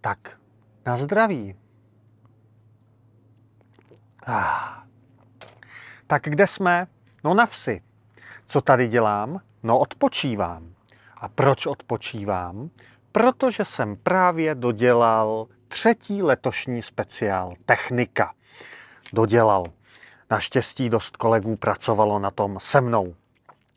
Tak, na zdraví. Ah. Tak kde jsme? No na vsi. Co tady dělám? No odpočívám. A proč odpočívám? Protože jsem právě dodělal třetí letošní speciál Technika. Dodělal. Naštěstí dost kolegů pracovalo na tom se mnou.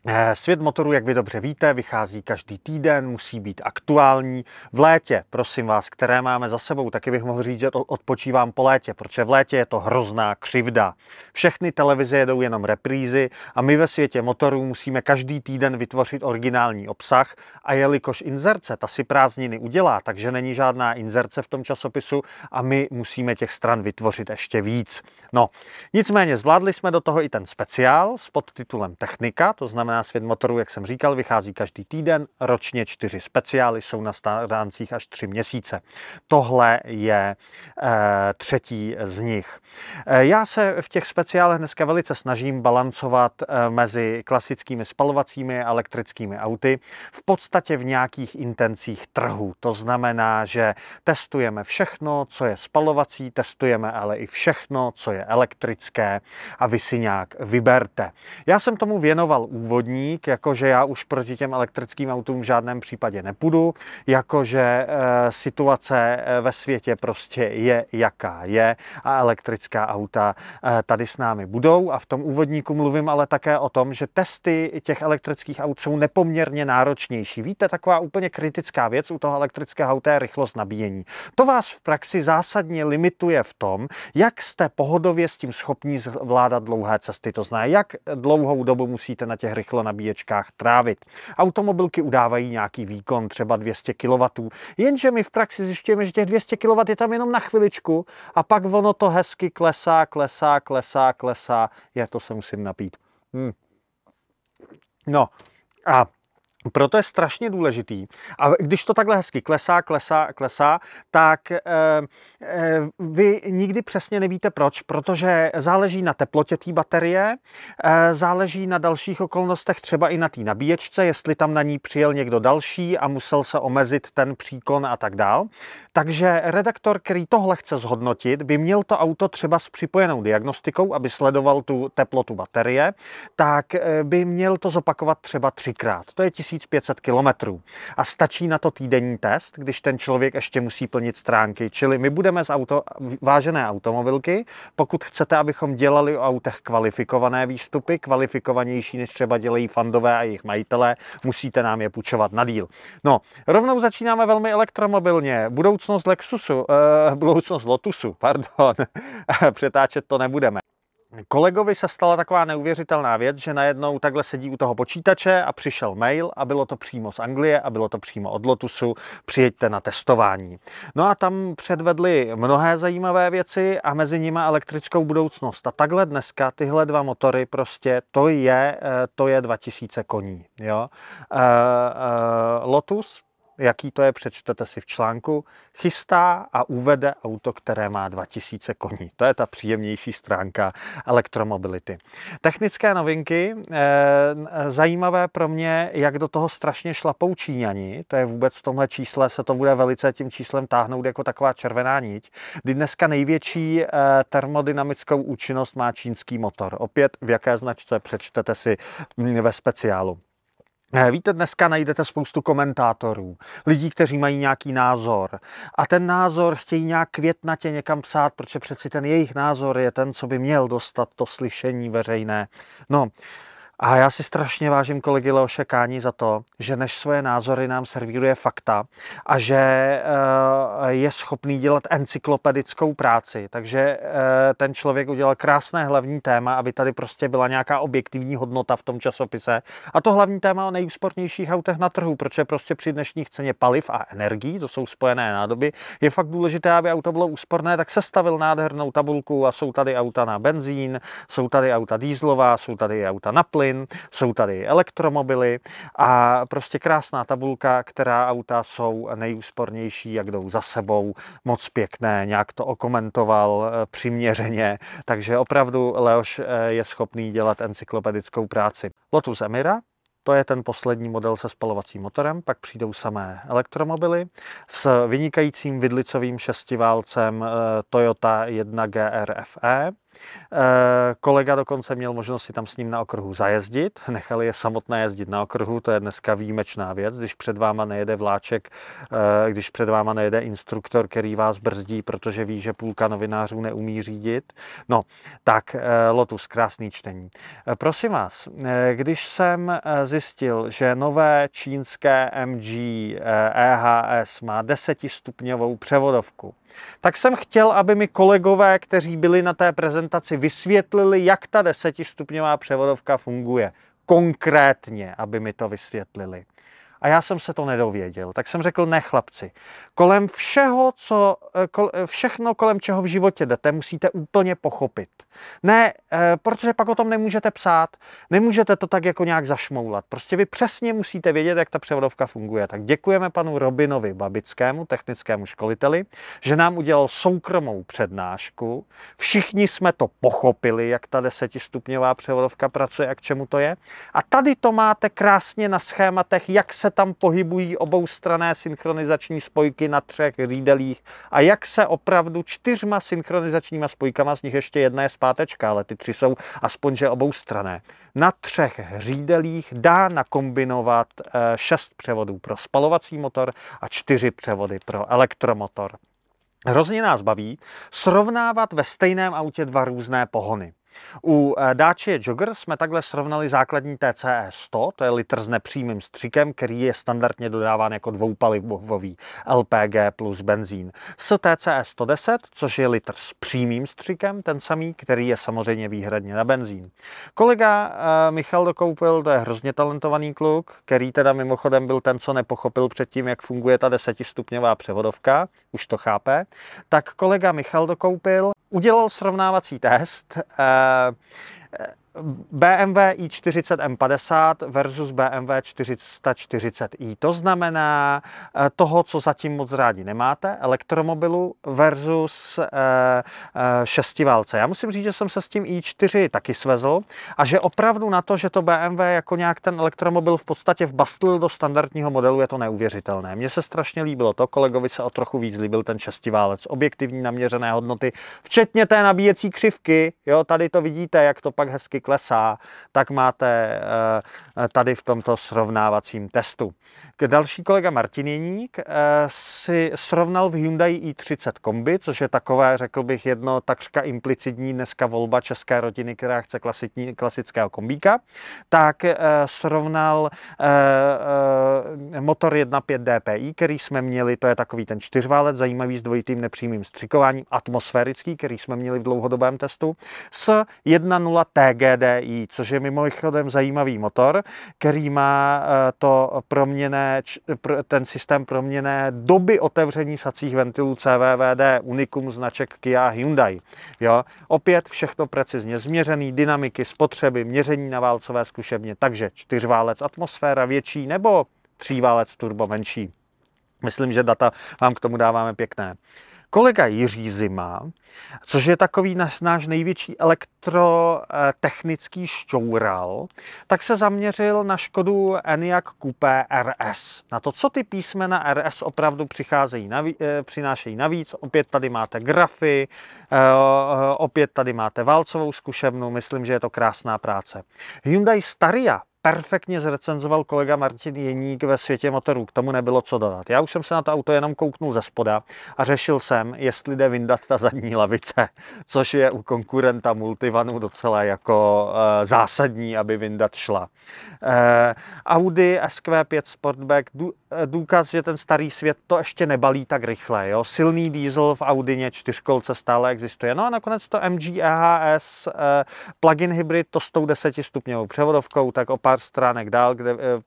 Eh, svět motorů, jak vy dobře víte, vychází každý týden, musí být aktuální. V létě, prosím vás, které máme za sebou, taky bych mohl říct, že odpočívám po létě, protože v létě je to hrozná křivda. Všechny televize jedou jenom reprízy a my ve světě motorů musíme každý týden vytvořit originální obsah a jelikož inzerce, ta si prázdniny udělá, takže není žádná inzerce v tom časopisu a my musíme těch stran vytvořit ještě víc. No, nicméně zvládli jsme do toho i ten speciál s podtitulem Technika, to znamená na svět motorů, jak jsem říkal, vychází každý týden, ročně čtyři speciály, jsou na stáncích až tři měsíce. Tohle je eh, třetí z nich. Eh, já se v těch speciálech dneska velice snažím balancovat eh, mezi klasickými spalovacími a elektrickými auty v podstatě v nějakých intencích trhu. To znamená, že testujeme všechno, co je spalovací, testujeme ale i všechno, co je elektrické a vy si nějak vyberte. Já jsem tomu věnoval úvod podvodník, jakože já už proti těm elektrickým autům v žádném případě nepůjdu, jakože eh, situace eh, ve světě prostě je jaká je a elektrická auta eh, tady s námi budou a v tom úvodníku mluvím ale také o tom, že testy těch elektrických aut jsou nepoměrně náročnější. Víte, taková úplně kritická věc u toho elektrického auta je rychlost nabíjení. To vás v praxi zásadně limituje v tom, jak jste pohodově s tím schopni zvládat dlouhé cesty. To znamená, jak dlouhou dobu musíte na těch rychlostech na nabíječkách trávit. Automobilky udávají nějaký výkon, třeba 200 kW, jenže my v praxi zjišťujeme, že těch 200 kW je tam jenom na chviličku a pak ono to hezky klesá, klesá, klesá, klesá. Já to se musím napít. Hmm. No a proto je strašně důležitý. A když to takhle hezky klesá, klesá, klesá, tak e, e, vy nikdy přesně nevíte proč, protože záleží na teplotě té baterie, e, záleží na dalších okolnostech, třeba i na té nabíječce, jestli tam na ní přijel někdo další a musel se omezit ten příkon a tak dál. Takže redaktor, který tohle chce zhodnotit, by měl to auto třeba s připojenou diagnostikou, aby sledoval tu teplotu baterie, tak by měl to zopakovat třeba třikrát. To je tisíc 1500 km. A stačí na to týdenní test, když ten člověk ještě musí plnit stránky. Čili my budeme z auto, vážené automobilky, pokud chcete, abychom dělali o autech kvalifikované výstupy, kvalifikovanější než třeba dělají fandové a jejich majitelé, musíte nám je půjčovat na díl. No, rovnou začínáme velmi elektromobilně. Budoucnost Lexusu, eh, budoucnost Lotusu, pardon, přetáčet to nebudeme. Kolegovi se stala taková neuvěřitelná věc, že najednou takhle sedí u toho počítače a přišel mail a bylo to přímo z Anglie a bylo to přímo od Lotusu, přijeďte na testování. No a tam předvedli mnohé zajímavé věci a mezi nimi elektrickou budoucnost. A takhle dneska tyhle dva motory prostě to je, eh, to je 2000 koní. Jo? Eh, eh, Lotus jaký to je, přečtete si v článku, chystá a uvede auto, které má 2000 koní. To je ta příjemnější stránka elektromobility. Technické novinky, eh, zajímavé pro mě, jak do toho strašně šlapou Číňani, to je vůbec v tomhle čísle, se to bude velice tím číslem táhnout jako taková červená niť, kdy dneska největší eh, termodynamickou účinnost má čínský motor. Opět v jaké značce přečtete si mm, ve speciálu. Eh, víte, dneska najdete spoustu komentátorů, lidí, kteří mají nějaký názor a ten názor chtějí nějak květnatě někam psát, protože přeci ten jejich názor je ten, co by měl dostat to slyšení veřejné. No, a já si strašně vážím kolegy Leoše Kání za to, že než svoje názory nám servíruje fakta a že eh, je schopný dělat encyklopedickou práci. Takže eh, ten člověk udělal krásné hlavní téma, aby tady prostě byla nějaká objektivní hodnota v tom časopise. A to hlavní téma o nejúspornějších autech na trhu, protože prostě při dnešních ceně paliv a energií, to jsou spojené nádoby, je fakt důležité, aby auto bylo úsporné, tak se stavil nádhernou tabulku a jsou tady auta na benzín, jsou tady auta dýzlová, jsou tady auta na plyn, plyn, jsou tady elektromobily a prostě krásná tabulka, která auta jsou nejúspornější, jak jdou za sebou, moc pěkné, nějak to okomentoval eh, přiměřeně, takže opravdu Leoš eh, je schopný dělat encyklopedickou práci. Lotus Emira, to je ten poslední model se spalovacím motorem, pak přijdou samé elektromobily s vynikajícím vidlicovým šestiválcem eh, Toyota 1 GRFE Eh, kolega dokonce měl možnost si tam s ním na okruhu zajezdit, nechali je samotné jezdit na okruhu, to je dneska výjimečná věc, když před váma nejede vláček, eh, když před váma nejede instruktor, který vás brzdí, protože ví, že půlka novinářů neumí řídit. No, tak eh, Lotus, krásný čtení. Prosím vás, když jsem zjistil, že nové čínské MG EHS e má desetistupňovou převodovku, tak jsem chtěl, aby mi kolegové, kteří byli na té prezentaci, vysvětlili, jak ta desetistupňová převodovka funguje. Konkrétně, aby mi to vysvětlili. A já jsem se to nedověděl. Tak jsem řekl, ne chlapci, kolem všeho, co, eh, kol, eh, všechno, kolem čeho v životě jdete, musíte úplně pochopit. Ne, eh, protože pak o tom nemůžete psát, nemůžete to tak jako nějak zašmoulat. Prostě vy přesně musíte vědět, jak ta převodovka funguje. Tak děkujeme panu Robinovi Babickému, technickému školiteli, že nám udělal soukromou přednášku. Všichni jsme to pochopili, jak ta desetistupňová převodovka pracuje a k čemu to je. A tady to máte krásně na schématech, jak se tam pohybují oboustrané synchronizační spojky na třech řídelích a jak se opravdu čtyřma synchronizačníma spojkama, z nich ještě jedna je zpátečka, ale ty tři jsou aspoň že oboustrané, na třech řídelích dá nakombinovat eh, šest převodů pro spalovací motor a čtyři převody pro elektromotor. Hrozně nás baví srovnávat ve stejném autě dva různé pohony. U eh, Dacia Jogger jsme takhle srovnali základní TCE 100, to je litr s nepřímým střikem, který je standardně dodáván jako dvoupalivový LPG plus benzín. S TCE 110, což je litr s přímým střikem, ten samý, který je samozřejmě výhradně na benzín. Kolega eh, Michal dokoupil, to je hrozně talentovaný kluk, který teda mimochodem byl ten, co nepochopil předtím, jak funguje ta desetistupňová převodovka, už to chápe, tak kolega Michal dokoupil udělal srovnávací test, eh, BMW i40 M50 versus BMW 440i. To znamená eh, toho, co zatím moc rádi nemáte, elektromobilu versus eh, eh, šestiválce. Já musím říct, že jsem se s tím i4 taky svezl a že opravdu na to, že to BMW jako nějak ten elektromobil v podstatě vbastlil do standardního modelu, je to neuvěřitelné. Mně se strašně líbilo to, kolegovi se o trochu víc líbil ten šestiválec, objektivní naměřené hodnoty, včetně té nabíjecí křivky, jo, tady to vidíte, jak to pak hezky klesá, tak máte eh, eh, tady v tomto srovnávacím testu. Další kolega Martin Jeník eh, si srovnal v Hyundai i30 kombi, což je takové, řekl bych, jedno takřka implicitní dneska volba české rodiny, která chce klasitní, klasického kombíka, tak srovnal motor 1.5 DPI, který jsme měli, to je takový ten čtyřválec, zajímavý s dvojitým nepřímým střikováním, atmosférický, který jsme měli v dlouhodobém testu, s 1.0 TG TDI, což je mimochodem zajímavý motor, který má eh, to proměné, ten systém proměné doby otevření sacích ventilů CVVD, unikum značek Kia Hyundai. Jo? Opět všechno precizně změřený, dynamiky, spotřeby, měření na válcové zkušebně, takže čtyřválec atmosféra větší nebo tříválec turbo menší. Myslím, že data vám k tomu dáváme pěkné. Kolega Jiří Zima, což je takový náš, největší elektrotechnický šťoural, tak se zaměřil na Škodu Enyaq Coupé RS. Na to, co ty písmena RS opravdu přicházejí navíc, eh, přinášejí navíc. Opět tady máte grafy, eh, eh, opět tady máte válcovou zkušebnu, myslím, že je to krásná práce. Hyundai Staria perfektně zrecenzoval kolega Martin Jeník ve světě motorů. K tomu nebylo co dodat. Já už jsem se na to auto jenom kouknul ze spoda a řešil jsem, jestli jde vyndat ta zadní lavice, což je u konkurenta Multivanu docela jako e, zásadní, aby vyndat šla. E, Audi SQ5 Sportback, eh, důkaz, že ten starý svět to ještě nebalí tak rychle. Jo? Silný diesel v Audině čtyřkolce stále existuje. No a nakonec to MG EHS e, plug-in hybrid, to s tou desetistupňovou převodovkou, tak opa pár stránek dál, kde eh, eh,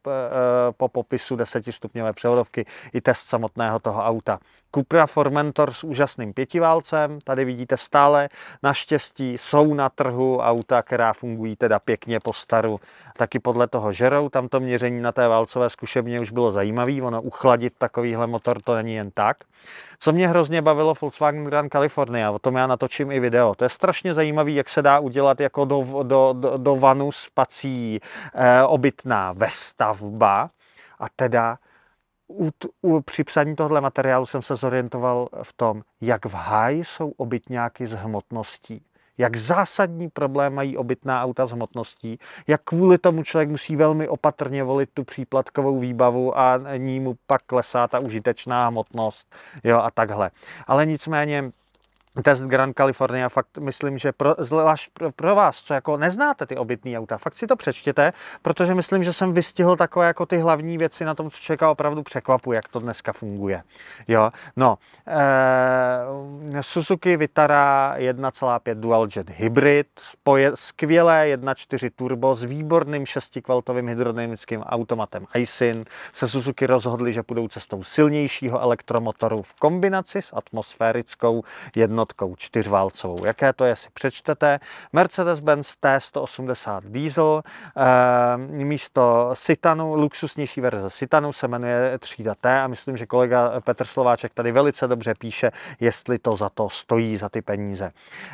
po popisu desetistupňové převodovky i test samotného toho auta. Cupra Formentor s úžasným pětiválcem. Tady vidíte stále, naštěstí jsou na trhu auta, která fungují teda pěkně po staru. Taky podle toho žerou, tam to měření na té válcové zkušebně už bylo zajímavé, ono uchladit takovýhle motor to není jen tak. Co mě hrozně bavilo Volkswagen Grand California, o tom já natočím i video. To je strašně zajímavé, jak se dá udělat jako do, do, do, do vanu spací eh, obytná vestavba a teda u, u, při psaní tohle materiálu jsem se zorientoval v tom, jak v háji jsou obytňáky s hmotností. Jak zásadní problém mají obytná auta s hmotností, jak kvůli tomu člověk musí velmi opatrně volit tu příplatkovou výbavu a ní mu pak klesá ta užitečná hmotnost jo, a takhle. Ale nicméně test Grand California, fakt myslím, že pro, zvlášť pro, pro vás, co jako neznáte ty obytné auta, fakt si to přečtěte, protože myslím, že jsem vystihl takové jako ty hlavní věci na tom, co čeká opravdu překvapu, jak to dneska funguje. Jo, no, e, Suzuki Vitara 1,5 Dual Jet Hybrid, spoje, skvělé 1.4 turbo s výborným šestikvaltovým hydrodynamickým automatem Aisin, se Suzuki rozhodli, že půjdou cestou silnějšího elektromotoru v kombinaci s atmosférickou jednotkou jednotkou čtyřválcovou. Jaké to je, si přečtete. Mercedes-Benz T180 diesel eh, místo Citanu, luxusnější verze Citanu se jmenuje třída T a myslím, že kolega Petr Slováček tady velice dobře píše, jestli to za to stojí, za ty peníze.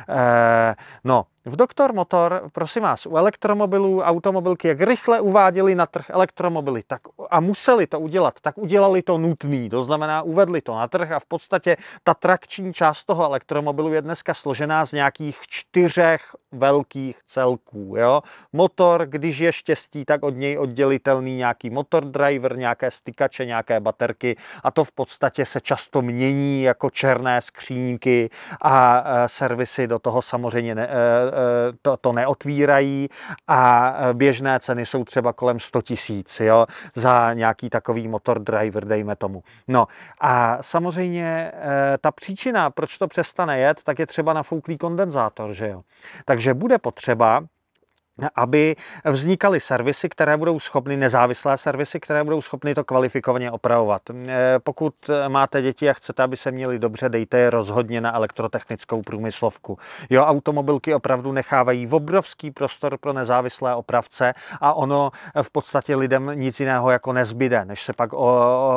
Eh, no, v Doktor Motor, prosím vás, u elektromobilů, automobilky, jak rychle uváděli na trh elektromobily tak, a museli to udělat, tak udělali to nutný, to znamená uvedli to na trh a v podstatě ta trakční část toho elektromobilu je dneska složená z nějakých čtyřech velkých celků. Jo? Motor, když je štěstí, tak od něj oddělitelný nějaký motor driver, nějaké stykače, nějaké baterky a to v podstatě se často mění jako černé skřínky a e, servisy do toho samozřejmě ne, e, Eh, to, to neotvírají a eh, běžné ceny jsou třeba kolem 100 tisíc za nějaký takový motor driver, dejme tomu. No a samozřejmě eh, ta příčina, proč to přestane jet, tak je třeba nafouklý kondenzátor, že jo. Takže bude potřeba aby vznikaly servisy, které budou schopny, nezávislé servisy, které budou schopny to kvalifikovaně opravovat. Eh, pokud máte děti a chcete, aby se měli dobře, dejte je rozhodně na elektrotechnickou průmyslovku. Jo, automobilky opravdu nechávají obrovský prostor pro nezávislé opravce a ono v podstatě lidem nic jiného jako nezbyde, než se pak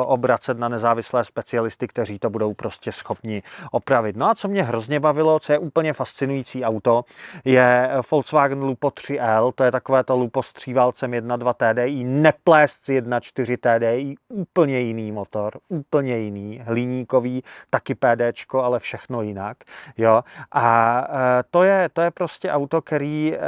obracet na nezávislé specialisty, kteří to budou prostě schopni opravit. No a co mě hrozně bavilo, co je úplně fascinující auto, je Volkswagen Lupo 3 L, to je takové to lupo s tříválcem 1.2 TDI, neplést 1.4 TDI, úplně jiný motor, úplně jiný, hliníkový, taky PDčko, ale všechno jinak, jo. A e, to je, to je prostě auto, který, e,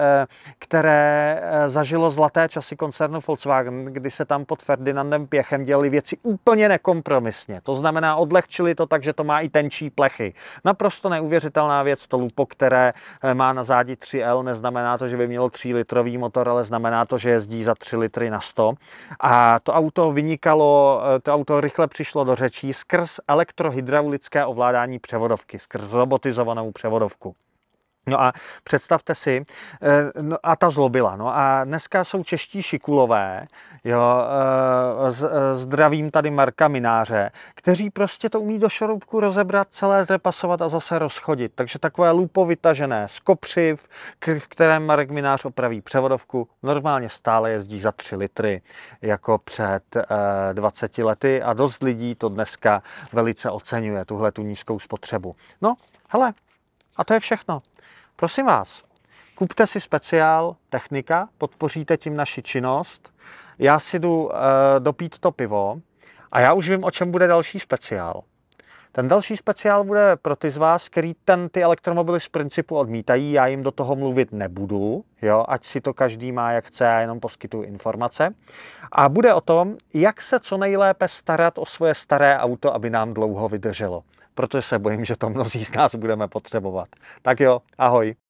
které e, zažilo zlaté časy koncernu Volkswagen, kdy se tam pod Ferdinandem Pěchem dělali věci úplně nekompromisně. To znamená, odlehčili to tak, že to má i tenčí plechy. Naprosto neuvěřitelná věc to lupo, které má na zádi 3L, neznamená to, že by mělo 3 litrový motor, ale znamená to, že jezdí za 3 litry na 100. A to auto vynikalo, eh, to auto rychle přišlo do řečí skrz elektrohydraulické ovládání převodovky, skrz robotizovanou převodovku. No a představte si, eh, no a ta zlobila. No a dneska jsou čeští šikulové, jo, eh, eh, zdravím tady Marka Mináře, kteří prostě to umí do šroubku rozebrat, celé zrepasovat a zase rozchodit. Takže takové lupo vytažené z kopřiv, v kterém Marek Minář opraví převodovku, normálně stále jezdí za 3 litry, jako před 20 lety a dost lidí to dneska velice oceňuje, tuhle tu nízkou spotřebu. No, hele, a to je všechno. Prosím vás, kupte si speciál Technika, podpoříte tím naši činnost. Já si jdu e, dopít to pivo a já už vím, o čem bude další speciál. Ten další speciál bude pro ty z vás, který ten, ty elektromobily z principu odmítají, já jim do toho mluvit nebudu, jo, ať si to každý má jak chce, já jenom poskytuji informace. A bude o tom, jak se co nejlépe starat o svoje staré auto, aby nám dlouho vydrželo protože se bojím, že to mnozí z nás budeme potřebovat. Tak jo, ahoj.